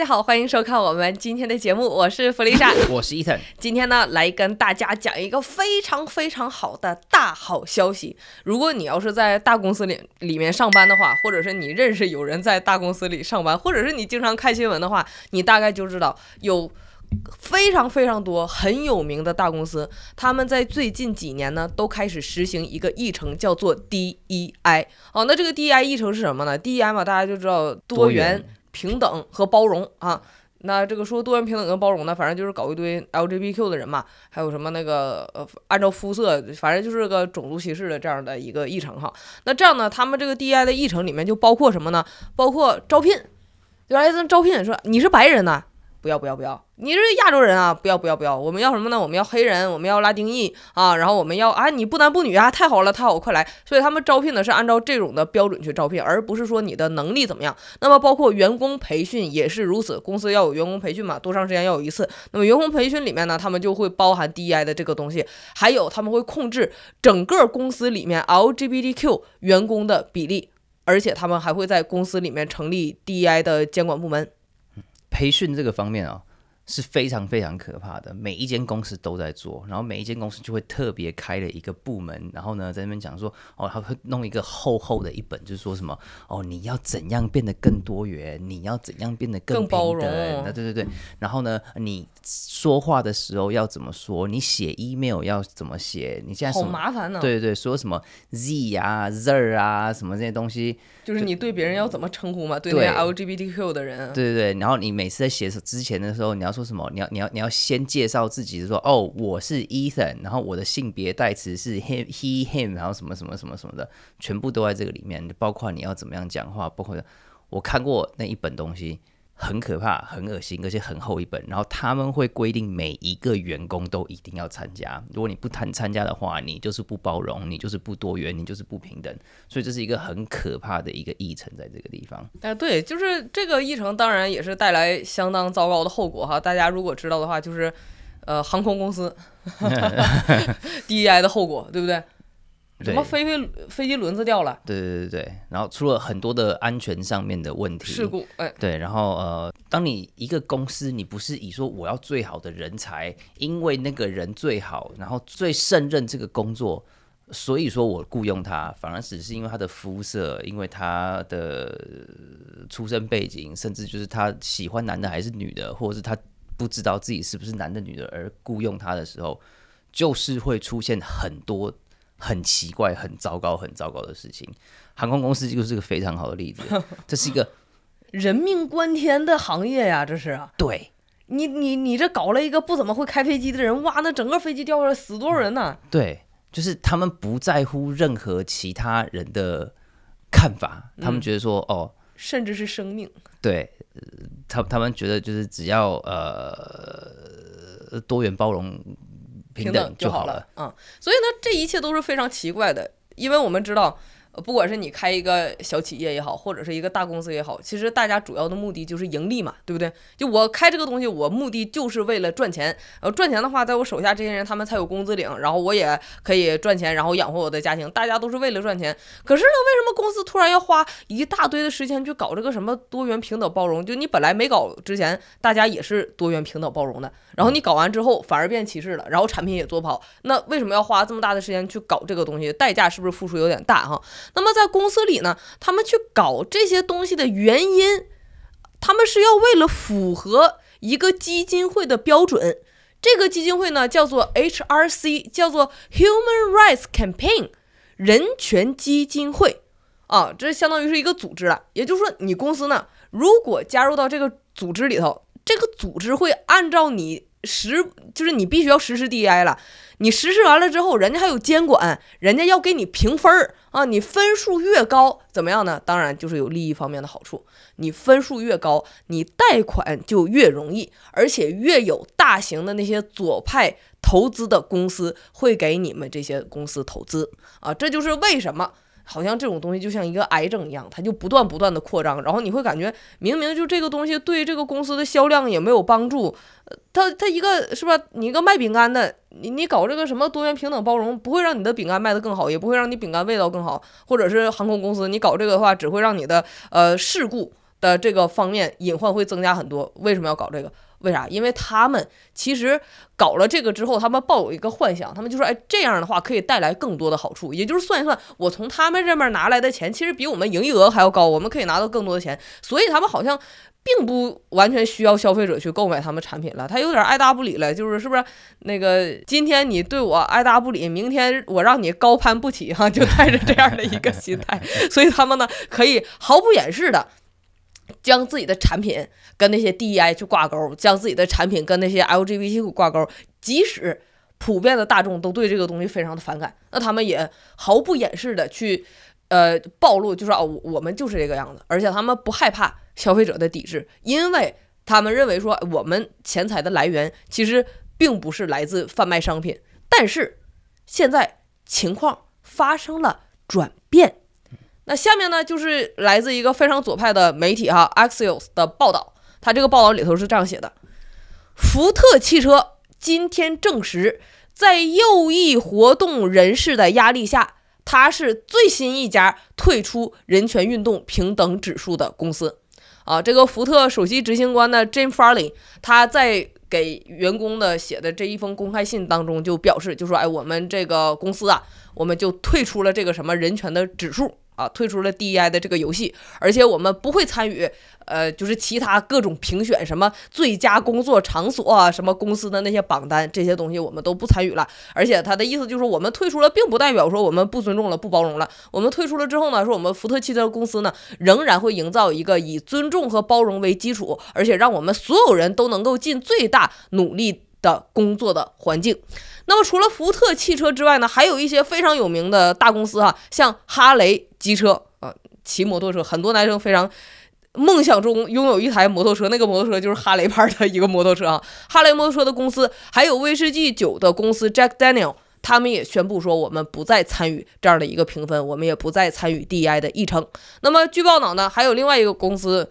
大家好，欢迎收看我们今天的节目，我是弗丽莎，我是伊藤。今天呢，来跟大家讲一个非常非常好的大好消息。如果你要是在大公司里里面上班的话，或者是你认识有人在大公司里上班，或者是你经常看新闻的话，你大概就知道有非常非常多很有名的大公司，他们在最近几年呢，都开始实行一个议程，叫做 DEI。哦，那这个 DEI 议程是什么呢？DEI 嘛，大家就知道多元。平等和包容啊，那这个说多元平等跟包容呢，反正就是搞一堆 LGBTQ 的人嘛，还有什么那个呃，按照肤色，反正就是个种族歧视的这样的一个议程哈。那这样呢，他们这个 DI 的议程里面就包括什么呢？包括招聘，就来咱招聘说你是白人呢。不要不要不要！你是亚洲人啊！不要不要不要！我们要什么呢？我们要黑人，我们要拉丁裔啊！然后我们要啊！你不男不女啊！太好了，太好了，快来！所以他们招聘的是按照这种的标准去招聘，而不是说你的能力怎么样。那么包括员工培训也是如此，公司要有员工培训嘛？多长时间要有一次？那么员工培训里面呢，他们就会包含 D I 的这个东西，还有他们会控制整个公司里面 L G B T Q 员工的比例，而且他们还会在公司里面成立 D I 的监管部门。培训这个方面啊。是非常非常可怕的，每一间公司都在做，然后每一间公司就会特别开了一个部门，然后呢在那边讲说哦，他会弄一个厚厚的一本，就是说什么哦，你要怎样变得更多元，你要怎样变得更包容，那对对对，然后呢你说话的时候要怎么说，你写 email 要怎么写，你现在好麻烦呢，对对对，说什么 z 啊 z 啊什么这些东西，就是你对别人要怎么称呼嘛，对那 LGBTQ 的人，对对对，然后你每次在写之前的时候你要说。说什么？你要你要你要先介绍自己，就说哦，我是 Ethan，然后我的性别代词是 he he him，然后什么什么什么什么的，全部都在这个里面，包括你要怎么样讲话，包括我看过那一本东西。很可怕，很恶心，而且很厚一本。然后他们会规定每一个员工都一定要参加。如果你不参参加的话，你就是不包容，你就是不多元，你就是不平等。所以这是一个很可怕的一个议程，在这个地方。哎，对，就是这个议程，当然也是带来相当糟糕的后果哈。大家如果知道的话，就是呃，航空公司，D E I 的后果，对不对？什么飞飞飞机轮子掉了？对对对对然后出了很多的安全上面的问题事故。哎，对，然后呃，当你一个公司，你不是以说我要最好的人才，因为那个人最好，然后最胜任这个工作，所以说我雇佣他，反而只是因为他的肤色，因为他的出身背景，甚至就是他喜欢男的还是女的，或者是他不知道自己是不是男的女的而雇佣他的时候，就是会出现很多。很奇怪、很糟糕、很糟糕的事情。航空公司就是个非常好的例子。这是一个人命关天的行业呀，这是对，你你你这搞了一个不怎么会开飞机的人，哇，那整个飞机掉下来，死多少人呢？对，就是他们不在乎任何其他人的看法，他们觉得说，哦，甚至是生命，对他他们觉得就是只要呃多元包容。平等就好了，嗯，所以呢，这一切都是非常奇怪的，因为我们知道。不管是你开一个小企业也好，或者是一个大公司也好，其实大家主要的目的就是盈利嘛，对不对？就我开这个东西，我目的就是为了赚钱。呃，赚钱的话，在我手下这些人他们才有工资领，然后我也可以赚钱，然后养活我的家庭。大家都是为了赚钱。可是呢，为什么公司突然要花一大堆的时间去搞这个什么多元平等包容？就你本来没搞之前，大家也是多元平等包容的，然后你搞完之后反而变歧视了，然后产品也做不好。那为什么要花这么大的时间去搞这个东西？代价是不是付出有点大哈？那么在公司里呢，他们去搞这些东西的原因，他们是要为了符合一个基金会的标准。这个基金会呢，叫做 HRC，叫做 Human Rights Campaign，人权基金会。啊，这相当于是一个组织了。也就是说，你公司呢，如果加入到这个组织里头，这个组织会按照你。实就是你必须要实施 DI 了，你实施完了之后，人家还有监管，人家要给你评分儿啊，你分数越高怎么样呢？当然就是有利益方面的好处，你分数越高，你贷款就越容易，而且越有大型的那些左派投资的公司会给你们这些公司投资啊，这就是为什么。好像这种东西就像一个癌症一样，它就不断不断的扩张，然后你会感觉明明就这个东西对这个公司的销量也没有帮助。呃，它它一个是吧，你一个卖饼干的，你你搞这个什么多元平等包容，不会让你的饼干卖的更好，也不会让你饼干味道更好，或者是航空公司，你搞这个的话，只会让你的呃事故的这个方面隐患会增加很多。为什么要搞这个？为啥？因为他们其实搞了这个之后，他们抱有一个幻想，他们就说：“哎，这样的话可以带来更多的好处。”也就是算一算，我从他们这边拿来的钱，其实比我们营业额还要高，我们可以拿到更多的钱。所以他们好像并不完全需要消费者去购买他们产品了，他有点爱答不理了，就是是不是那个今天你对我爱答不理，明天我让你高攀不起哈，就带着这样的一个心态。所以他们呢，可以毫不掩饰的。将自己的产品跟那些 DEI 去挂钩，将自己的产品跟那些 LGBTQ 挂钩，即使普遍的大众都对这个东西非常的反感，那他们也毫不掩饰的去，呃，暴露，就是啊，我们就是这个样子，而且他们不害怕消费者的抵制，因为他们认为说我们钱财的来源其实并不是来自贩卖商品，但是现在情况发生了转变。那下面呢，就是来自一个非常左派的媒体哈 Axios 的报道，他这个报道里头是这样写的：福特汽车今天证实，在右翼活动人士的压力下，它是最新一家退出人权运动平等指数的公司。啊，这个福特首席执行官呢 Jim Farley，他在给员工的写的这一封公开信当中就表示，就说哎，我们这个公司啊，我们就退出了这个什么人权的指数。啊，退出了 D E I 的这个游戏，而且我们不会参与，呃，就是其他各种评选，什么最佳工作场所啊，什么公司的那些榜单，这些东西我们都不参与了。而且他的意思就是，我们退出了，并不代表说我们不尊重了、不包容了。我们退出了之后呢，说我们福特汽车公司呢，仍然会营造一个以尊重和包容为基础，而且让我们所有人都能够尽最大努力的工作的环境。那么除了福特汽车之外呢，还有一些非常有名的大公司哈，像哈雷。机车啊，骑摩托车，很多男生非常梦想中拥有一台摩托车，那个摩托车就是哈雷牌的一个摩托车啊。哈雷摩托车的公司，还有威士忌酒的公司 Jack Daniel，他们也宣布说，我们不再参与这样的一个评分，我们也不再参与 DI 的议程。那么，据报道呢，还有另外一个公司，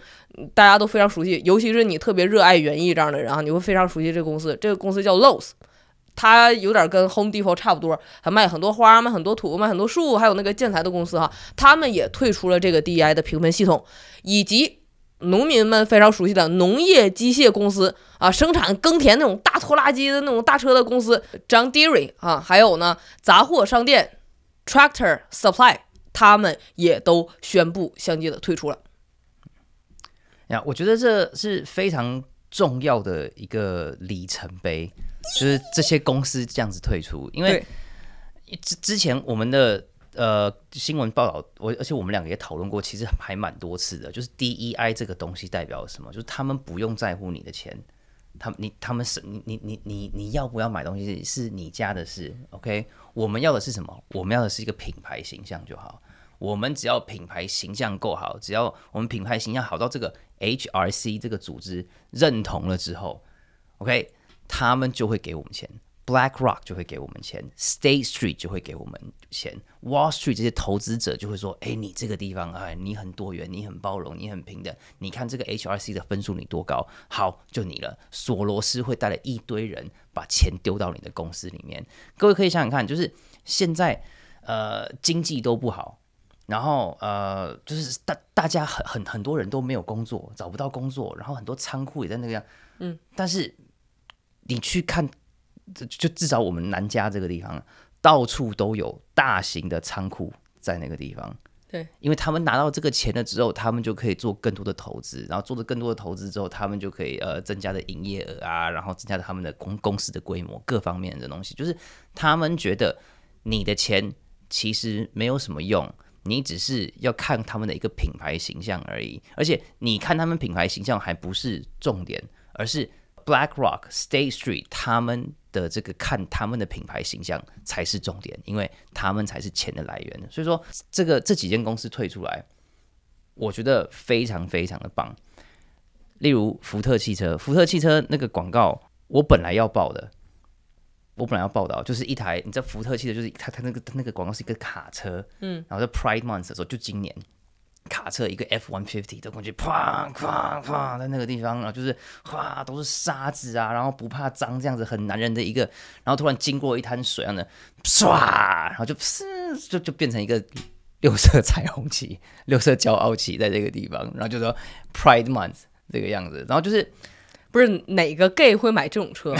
大家都非常熟悉，尤其是你特别热爱园艺这样的人啊，你会非常熟悉这个公司，这个公司叫 l o u s 它有点跟 Home Depot 差不多，还卖很多花，卖很多土，卖很多树，还有那个建材的公司哈，他们也退出了这个 DEI 的评分系统，以及农民们非常熟悉的农业机械公司啊，生产耕田那种大拖拉机的那种大车的公司 John Deere 啊，还有呢杂货商店 Tractor Supply，他们也都宣布相继的退出了。呀，我觉得这是非常重要的一个里程碑。就是这些公司这样子退出，因为之之前我们的呃新闻报道，我而且我们两个也讨论过，其实还蛮多次的。就是 DEI 这个东西代表什么？就是他们不用在乎你的钱，他你他们是你你你你你要不要买东西是是你家的事。OK，我们要的是什么？我们要的是一个品牌形象就好。我们只要品牌形象够好，只要我们品牌形象好到这个 HRC 这个组织认同了之后，OK。他们就会给我们钱，Black Rock 就会给我们钱，State Street 就会给我们钱，Wall Street 这些投资者就会说：“哎，你这个地方哎，你很多元，你很包容，你很平等。你看这个 HRC 的分数你多高？好，就你了。”索罗斯会带了一堆人把钱丢到你的公司里面。各位可以想想看，就是现在呃经济都不好，然后呃就是大大家很很很多人都没有工作，找不到工作，然后很多仓库也在那个样，嗯，但是。你去看，这就至少我们南家这个地方到处都有大型的仓库在那个地方。对，因为他们拿到这个钱了之后，他们就可以做更多的投资，然后做了更多的投资之后，他们就可以呃增加的营业额啊，然后增加他们的公公司的规模，各方面的东西。就是他们觉得你的钱其实没有什么用，你只是要看他们的一个品牌形象而已。而且你看他们品牌形象还不是重点，而是。BlackRock、State Street 他们的这个看他们的品牌形象才是重点，因为他们才是钱的来源。所以说，这个这几间公司退出来，我觉得非常非常的棒。例如福特汽车，福特汽车那个广告，我本来要报的，我本来要报道，就是一台你知道福特汽车，就是它它那个那个广告是一个卡车，嗯，然后在 Pride Month 的时候，就今年。卡车一个 F one fifty 的感觉，哐哐哐在那个地方，然后就是哗，都是沙子啊，然后不怕脏这样子，很男人的一个，然后突然经过一滩水样的唰，然后就呲，就就变成一个六色彩虹旗、六色骄傲旗在这个地方，然后就说 Pride Month 这个样子，然后就是。不是哪个 gay 会买这种车？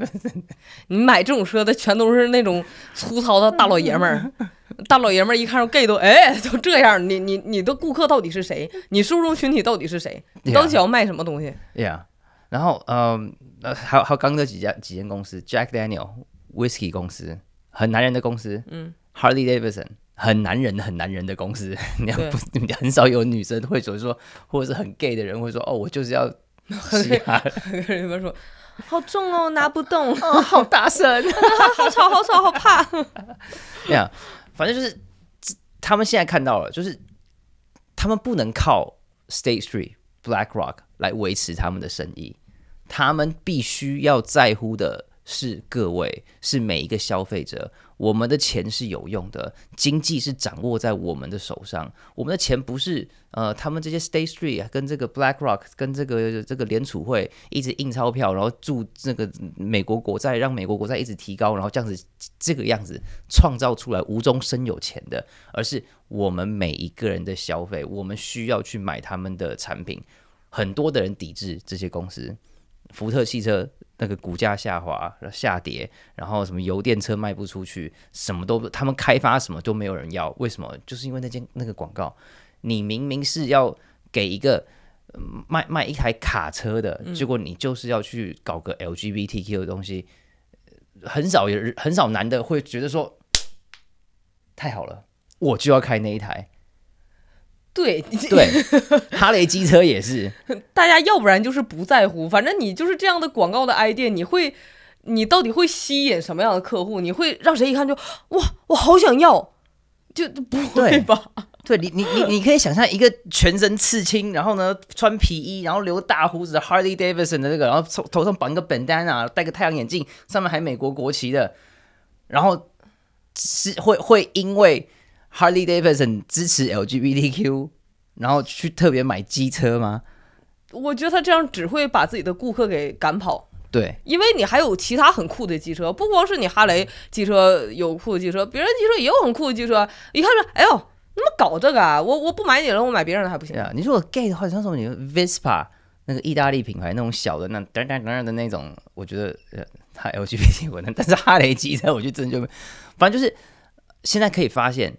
你买这种车的全都是那种粗糙的大老爷们儿。大老爷们儿一看到 gay 都哎都这样，你你你的顾客到底是谁？你受众群体到底是谁？你到底要卖什么东西？Yeah，然后呃呃还有还有刚那几家几间公司，Jack Daniel Whisky 公司很男人的公司，嗯，Harley Davidson 很男人很男人的公司，你很少有女生会说说，或者是很 gay 的人会说哦我就是要。很啊，有人家说：“好重哦，拿不动。”“哦、好大声，好吵，好吵，好怕。”那样，反正就是，他们现在看到了，就是他们不能靠 State Street Black Rock 来维持他们的生意，他们必须要在乎的。是各位，是每一个消费者，我们的钱是有用的，经济是掌握在我们的手上。我们的钱不是呃，他们这些 Stay Street 啊，跟这个 Black Rock，跟这个这个联储会一直印钞票，然后住这个美国国债，让美国国债一直提高，然后这样子这个样子创造出来无中生有钱的，而是我们每一个人的消费，我们需要去买他们的产品。很多的人抵制这些公司，福特汽车。那个股价下滑，然后下跌，然后什么油电车卖不出去，什么都他们开发什么都没有人要，为什么？就是因为那间那个广告，你明明是要给一个卖卖一台卡车的，结果你就是要去搞个 LGBTQ 的东西，很少有很少男的会觉得说 太好了，我就要开那一台。对 对，哈雷机车也是。大家要不然就是不在乎，反正你就是这样的广告的 idea，你会，你到底会吸引什么样的客户？你会让谁一看就哇，我好想要，就不会吧？对你，你，你，你可以想象一个全身刺青，然后呢穿皮衣，然后留大胡子的 Harley Davidson 的这个，然后从头上绑一个本丹啊，戴个太阳眼镜，上面还美国国旗的，然后是会会因为。Harley Davidson 支持 LGBTQ，然后去特别买机车吗？我觉得他这样只会把自己的顾客给赶跑。对，因为你还有其他很酷的机车，不光是你哈雷机车有酷的机车，别人机车也有很酷的机车。一看说，哎呦，那么搞这个，啊？我我不买你了，我买别人的还不行？啊，你说我 gay 的话，像什么你 Vespa 那个意大利品牌那种小的那 噔噔噔的那种，我觉得呃他 LGBTQ 的，但是哈雷机车我就真就反正就是现在可以发现。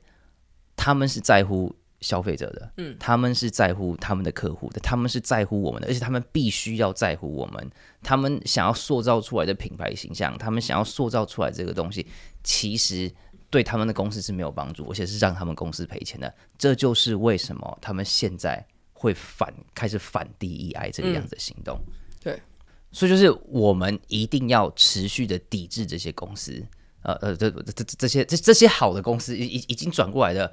他们是在乎消费者的，嗯，他们是在乎他们的客户的，他们是在乎我们的，而且他们必须要在乎我们。他们想要塑造出来的品牌形象，他们想要塑造出来这个东西，其实对他们的公司是没有帮助，而且是让他们公司赔钱的。这就是为什么他们现在会反开始反 D E I 这个样子的行动。对，所以就是我们一定要持续的抵制这些公司。呃呃，这这这这些这这些好的公司已已已经转过来的，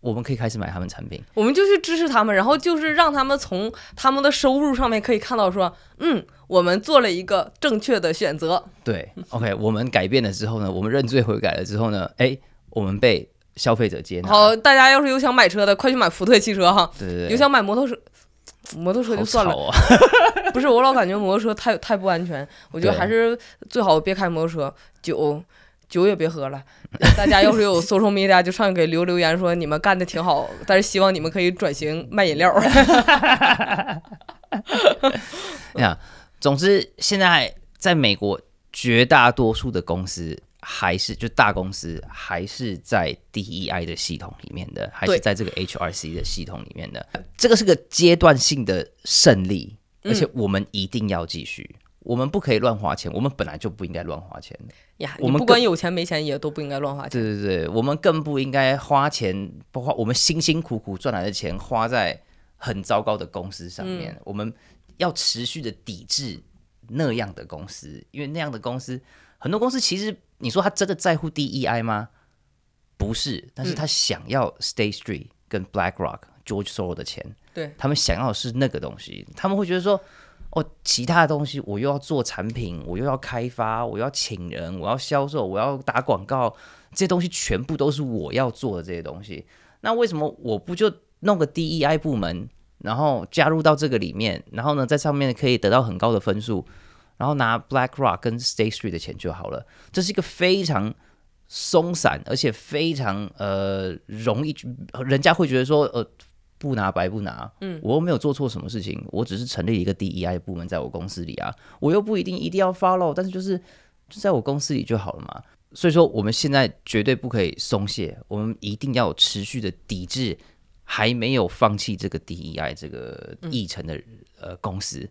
我们可以开始买他们产品，我们就去支持他们，然后就是让他们从他们的收入上面可以看到说，嗯，我们做了一个正确的选择。对，OK，我们改变了之后呢，我们认罪悔改了之后呢，哎，我们被消费者接纳。好，大家要是有想买车的，快去买福特汽车哈。对对对。有想买摩托车，摩托车就算了。不是，我老感觉摩托车太太不安全，我觉得还是最好别开摩托车。九。酒也别喝了，大家要是有 media 就上给留留言说你们干的挺好，但是希望你们可以转型卖饮料。哈 哈。总之现在在美国，绝大多数的公司还是就大公司还是在 DEI 的系统里面的，还是在这个 HRC 的系统里面的。这个是个阶段性的胜利，而且我们一定要继续。我们不可以乱花钱，我们本来就不应该乱花钱呀。我们不管有钱没钱也都不应该乱花钱。对对对，我们更不应该花钱，不花我们辛辛苦苦赚来的钱花在很糟糕的公司上面。我们要持续的抵制那样的公司，因为那样的公司，很多公司其实你说他真的在乎 DEI 吗？不是，但是他想要 Stay Street 跟 Black Rock George Soros 的钱，对他们想要的是那个东西，他们会觉得说。哦，其他的东西我又要做产品，我又要开发，我要请人，我要销售，我要打广告，这些东西全部都是我要做的这些东西。那为什么我不就弄个 DEI 部门，然后加入到这个里面，然后呢，在上面可以得到很高的分数，然后拿 Black Rock 跟 State Street 的钱就好了？这是一个非常松散，而且非常呃容易，人家会觉得说呃。不拿白不拿，嗯，我又没有做错什么事情，我只是成立一个 D E I 部门在我公司里啊，我又不一定一定要 follow，但是就是就在我公司里就好了嘛。所以说，我们现在绝对不可以松懈，我们一定要持续的抵制还没有放弃这个 D E I 这个议程的呃公司。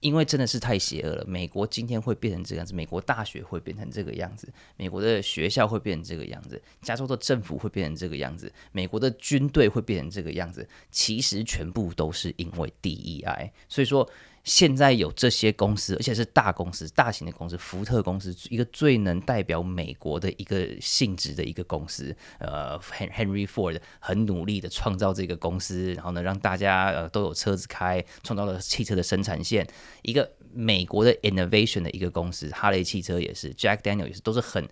因为真的是太邪恶了，美国今天会变成这个样子，美国大学会变成这个样子，美国的学校会变成这个样子，加州的政府会变成这个样子，美国的军队会变成这个样子，其实全部都是因为 DEI，所以说。现在有这些公司，而且是大公司、大型的公司，福特公司一个最能代表美国的一个性质的一个公司，呃，Hen Henry Ford 很努力的创造这个公司，然后呢，让大家呃都有车子开，创造了汽车的生产线，一个美国的 innovation 的一个公司，哈雷汽车也是，Jack Daniel 也是，都是很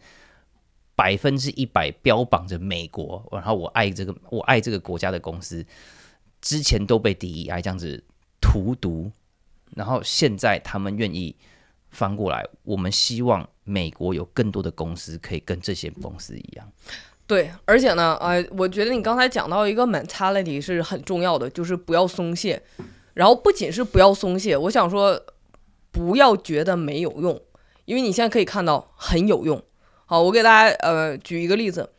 百分之一百标榜着美国，然后我爱这个我爱这个国家的公司，之前都被 DEI 这样子荼毒。然后现在他们愿意翻过来，我们希望美国有更多的公司可以跟这些公司一样。对，而且呢，呃，我觉得你刚才讲到一个 mentality 是很重要的，就是不要松懈。然后不仅是不要松懈，我想说不要觉得没有用，因为你现在可以看到很有用。好，我给大家呃举一个例子。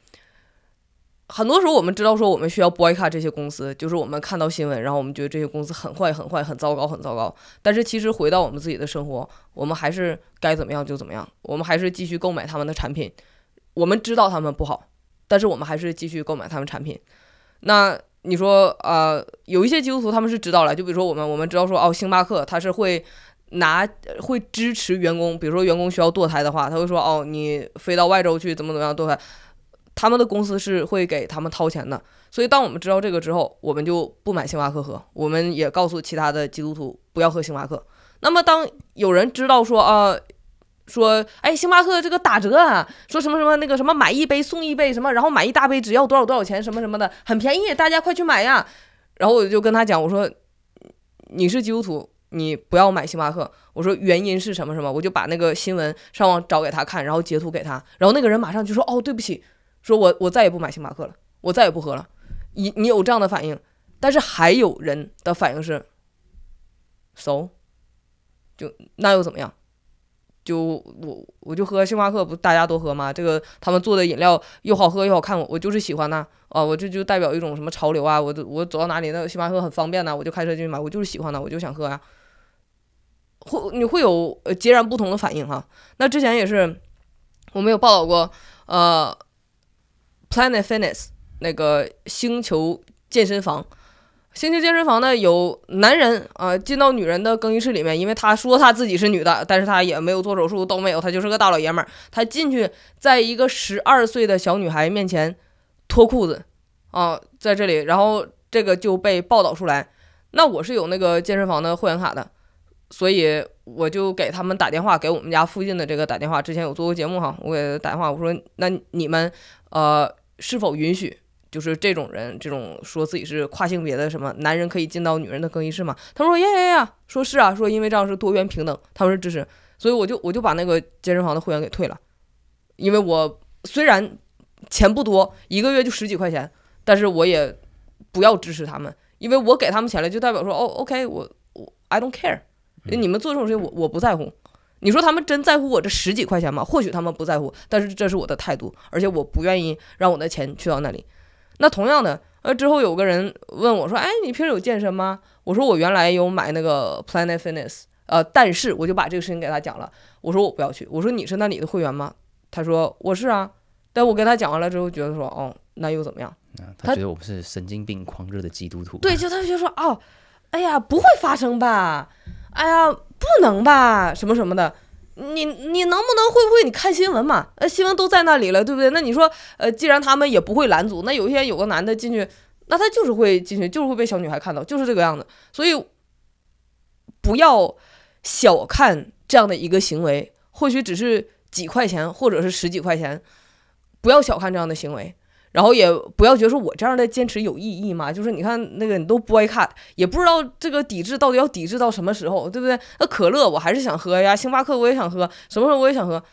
很多时候我们知道说我们需要 o t 卡这些公司，就是我们看到新闻，然后我们觉得这些公司很坏、很坏、很糟糕、很糟糕。但是其实回到我们自己的生活，我们还是该怎么样就怎么样，我们还是继续购买他们的产品。我们知道他们不好，但是我们还是继续购买他们产品。那你说啊，有一些基督徒他们是知道了，就比如说我们我们知道说哦，星巴克他是会拿会支持员工，比如说员工需要堕胎的话，他会说哦，你飞到外州去怎么怎么样堕胎。他们的公司是会给他们掏钱的，所以当我们知道这个之后，我们就不买星巴克喝。我们也告诉其他的基督徒不要喝星巴克。那么，当有人知道说啊，说哎，星巴克这个打折啊，说什么什么那个什么买一杯送一杯什么，然后买一大杯只要多少多少钱什么什么的，很便宜，大家快去买呀。然后我就跟他讲，我说你是基督徒，你不要买星巴克。我说原因是什么什么，我就把那个新闻上网找给他看，然后截图给他，然后那个人马上就说哦，对不起。说我我再也不买星巴克了，我再也不喝了。你你有这样的反应，但是还有人的反应是，so，就那又怎么样？就我我就喝星巴克，不大家都喝吗？这个他们做的饮料又好喝又好看，我我就是喜欢呐。啊！我这就代表一种什么潮流啊？我我走到哪里那星巴克很方便呐，我就开车进去买，我就是喜欢呐，我就想喝呀。会你会有截然不同的反应哈。那之前也是，我们有报道过，呃。Planet Fitness 那个星球健身房，星球健身房呢有男人啊进到女人的更衣室里面，因为他说他自己是女的，但是他也没有做手术，都没有，他就是个大老爷们儿，他进去在一个十二岁的小女孩面前脱裤子啊，在这里，然后这个就被报道出来。那我是有那个健身房的会员卡的。所以我就给他们打电话，给我们家附近的这个打电话。之前有做过节目哈，我给他打电话，我说：“那你们呃，是否允许就是这种人，这种说自己是跨性别的什么男人可以进到女人的更衣室吗？”他说：“呀呀呀，说是啊，说因为这样是多元平等，他们支持。”所以我就我就把那个健身房的会员给退了，因为我虽然钱不多，一个月就十几块钱，但是我也不要支持他们，因为我给他们钱了，就代表说哦，OK，我我 I don't care。你们做这种事情，我我不在乎。你说他们真在乎我这十几块钱吗？或许他们不在乎，但是这是我的态度，而且我不愿意让我的钱去到那里。那同样的，呃，之后有个人问我说：“哎，你平时有健身吗？”我说：“我原来有买那个 Planet Fitness，呃，但是我就把这个事情给他讲了。我说我不要去。我说你是那里的会员吗？”他说：“我是啊。”但我跟他讲完了之后，觉得说：“哦，那又怎么样？”他觉得我不是神经病、狂热的基督徒。对，就他就说：“哦，哎呀，不会发生吧？”哎呀，不能吧，什么什么的，你你能不能会不会？你看新闻嘛，呃，新闻都在那里了，对不对？那你说，呃，既然他们也不会拦阻，那有一天有个男的进去，那他就是会进去，就是会被小女孩看到，就是这个样子。所以，不要小看这样的一个行为，或许只是几块钱，或者是十几块钱，不要小看这样的行为。然后也不要觉得说我这样的坚持有意义吗？就是你看那个你都不爱看，也不知道这个抵制到底要抵制到什么时候，对不对？那可乐我还是想喝呀，星巴克我也想喝，什么时候我也想喝，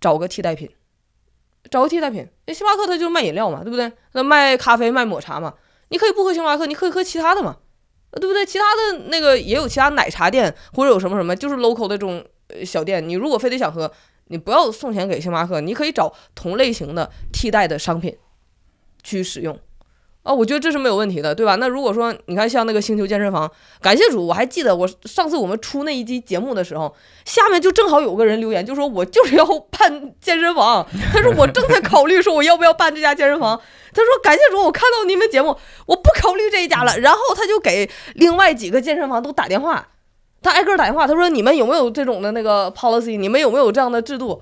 找个替代品，找个替代品。那星巴克它就卖饮料嘛，对不对？那卖咖啡卖抹茶嘛，你可以不喝星巴克，你可以喝其他的嘛，对不对？其他的那个也有其他奶茶店或者有什么什么，就是 local 的这种小店，你如果非得想喝，你不要送钱给星巴克，你可以找同类型的替代的商品。去使用，啊，我觉得这是没有问题的，对吧？那如果说你看像那个星球健身房，感谢主，我还记得我上次我们出那一期节目的时候，下面就正好有个人留言，就说我就是要办健身房，他说我正在考虑说我要不要办这家健身房，他说感谢主，我看到你们节目，我不考虑这一家了，然后他就给另外几个健身房都打电话，他挨个打电话，他说你们有没有这种的那个 policy，你们有没有这样的制度？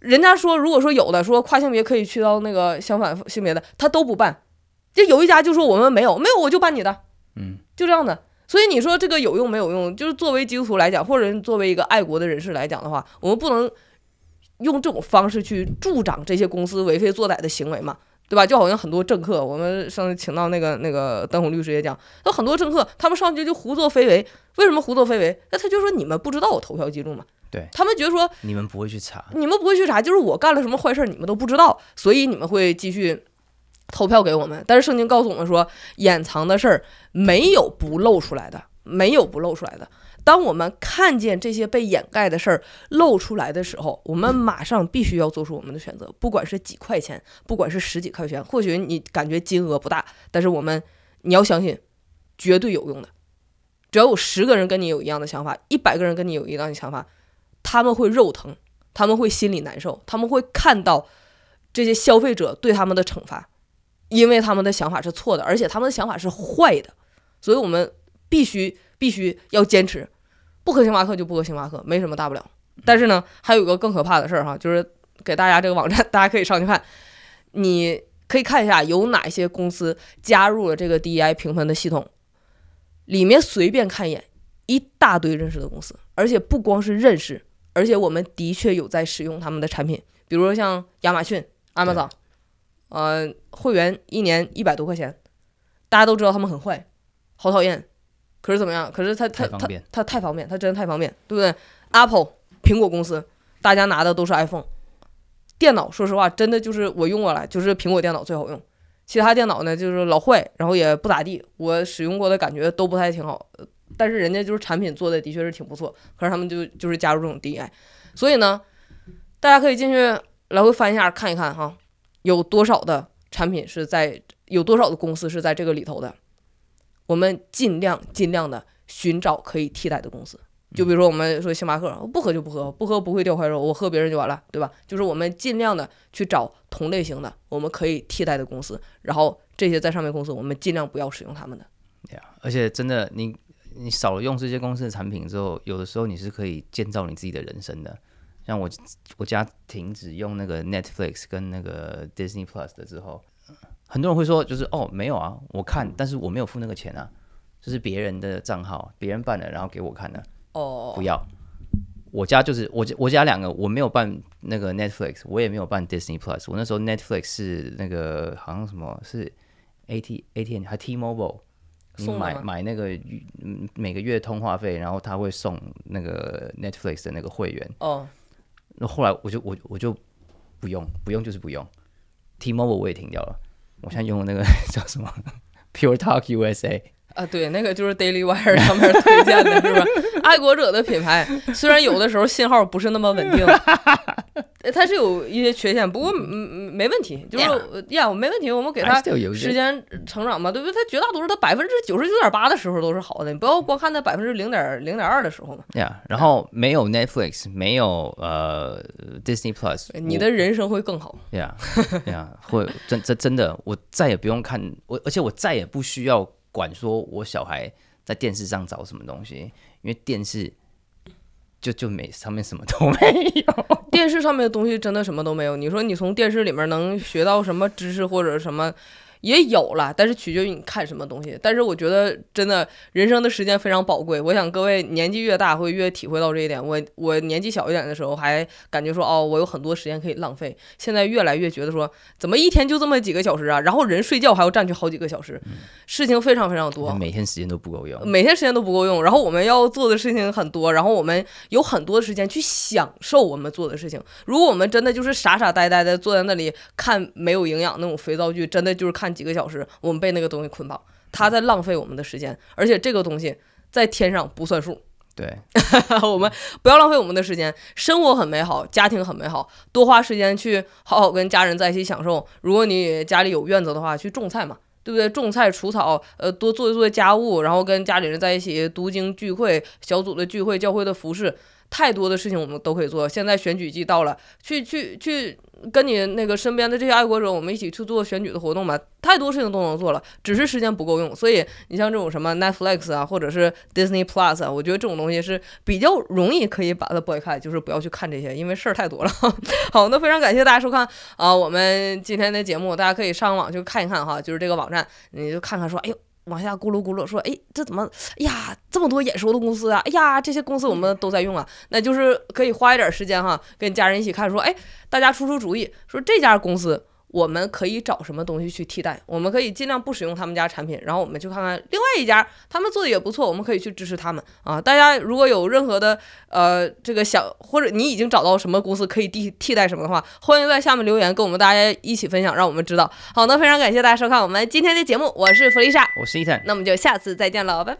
人家说，如果说有的说跨性别可以去到那个相反性别的，他都不办。就有一家就说我们没有，没有我就办你的，嗯，就这样的。所以你说这个有用没有用？就是作为基督徒来讲，或者作为一个爱国的人士来讲的话，我们不能用这种方式去助长这些公司为非作歹的行为嘛。对吧？就好像很多政客，我们上次请到那个那个邓红律师也讲，那很多政客他们上去就胡作非为，为什么胡作非为？那他就说你们不知道我投票记录嘛？对他们觉得说你们不会去查，你们不会去查，就是我干了什么坏事你们都不知道，所以你们会继续投票给我们。但是圣经告诉我们说，掩藏的事儿没有不露出来的，没有不露出来的。当我们看见这些被掩盖的事儿露出来的时候，我们马上必须要做出我们的选择。不管是几块钱，不管是十几块钱，或许你感觉金额不大，但是我们你要相信，绝对有用的。只要有十个人跟你有一样的想法，一百个人跟你有一样的想法，他们会肉疼，他们会心里难受，他们会看到这些消费者对他们的惩罚，因为他们的想法是错的，而且他们的想法是坏的，所以我们必须必须要坚持。不喝星巴克就不喝星巴克，没什么大不了。但是呢，还有个更可怕的事儿哈，就是给大家这个网站，大家可以上去看，你可以看一下有哪些公司加入了这个 DEI 评分的系统，里面随便看一眼，一大堆认识的公司，而且不光是认识，而且我们的确有在使用他们的产品，比如说像亚马逊、Amazon，呃，会员一年一百多块钱，大家都知道他们很坏，好讨厌。可是怎么样？可是他他他他太方便，他真的太方便，对不对？Apple 苹果公司，大家拿的都是 iPhone，电脑说实话真的就是我用过来，就是苹果电脑最好用，其他电脑呢就是老坏，然后也不咋地，我使用过的感觉都不太挺好。但是人家就是产品做的的确是挺不错，可是他们就就是加入这种 DI，所以呢，大家可以进去来回翻一下看一看哈，有多少的产品是在，有多少的公司是在这个里头的。我们尽量尽量的寻找可以替代的公司，就比如说我们说星巴克，不喝就不喝，不喝不会掉块肉，我喝别人就完了，对吧？就是我们尽量的去找同类型的我们可以替代的公司，然后这些在上面公司我们尽量不要使用他们的。对呀，而且真的，你你少了用这些公司的产品之后，有的时候你是可以建造你自己的人生的。像我我家停止用那个 Netflix 跟那个 Disney Plus 的之后。很多人会说，就是哦，没有啊，我看，但是我没有付那个钱啊，这是别人的账号，别人办的，然后给我看的。哦。不要，我家就是我我家两个，我没有办那个 Netflix，我也没有办 Disney Plus。我那时候 Netflix 是那个好像什么是 AT AT 还 T Mobile，送买买那个每个月通话费，然后他会送那个 Netflix 的那个会员。哦。那后来我就我我就不用不用就是不用，T Mobile 我也停掉了。我现在用那个 叫什么 Pure Talk USA，啊，对，那个就是 Daily Wire 上面推荐的是吧？爱国者的品牌，虽然有的时候信号不是那么稳定。他是有一些缺陷，不过没没问题，就是呀，没问题，我们给他时间成长嘛，对不对？他绝大多数，他百分之九十九点八的时候都是好的，你不要光看那百分之零点零点二的时候嘛。呀，然后没有 Netflix，没有呃 Disney Plus，你的人生会更好。呀呀，会真真真的，我再也不用看我，而且我再也不需要管说我小孩在电视上找什么东西，因为电视。就就没上面什么都没有，电视上面的东西真的什么都没有。你说你从电视里面能学到什么知识或者什么？也有了，但是取决于你看什么东西。但是我觉得，真的，人生的时间非常宝贵。我想各位年纪越大，会越体会到这一点。我我年纪小一点的时候，还感觉说，哦，我有很多时间可以浪费。现在越来越觉得说，怎么一天就这么几个小时啊？然后人睡觉还要占据好几个小时，事情非常非常多，每天时间都不够用，每天时间都不够用。然后我们要做的事情很多，然后我们有很多的时间去享受我们做的事情。如果我们真的就是傻傻呆呆的坐在那里看没有营养那种肥皂剧，真的就是看。几个小时，我们被那个东西捆绑，他在浪费我们的时间，而且这个东西在天上不算数。对，我们不要浪费我们的时间，生活很美好，家庭很美好，多花时间去好好跟家人在一起享受。如果你家里有院子的话，去种菜嘛，对不对？种菜、除草，呃，多做一做家务，然后跟家里人在一起读经聚会，小组的聚会，教会的服饰，太多的事情我们都可以做，现在选举季到了，去去去，跟你那个身边的这些爱国者，我们一起去做选举的活动吧。太多事情都能做了，只是时间不够用。所以你像这种什么 Netflix 啊，或者是 Disney Plus 啊，我觉得这种东西是比较容易可以把它避开，就是不要去看这些，因为事儿太多了。好，那非常感谢大家收看啊，我们今天的节目，大家可以上网去看一看哈，就是这个网站，你就看看说，哎呦。往下咕噜咕噜说，哎，这怎么？哎呀，这么多眼熟的公司啊！哎呀，这些公司我们都在用啊，那就是可以花一点时间哈，跟家人一起看，说，哎，大家出出主意，说这家公司。我们可以找什么东西去替代？我们可以尽量不使用他们家产品，然后我们去看看另外一家，他们做的也不错，我们可以去支持他们啊！大家如果有任何的呃这个想，或者你已经找到什么公司可以替替代什么的话，欢迎在下面留言，跟我们大家一起分享，让我们知道。好的，非常感谢大家收看我们今天的节目，我是弗丽莎，我是伊森，那我们就下次再见了，拜拜。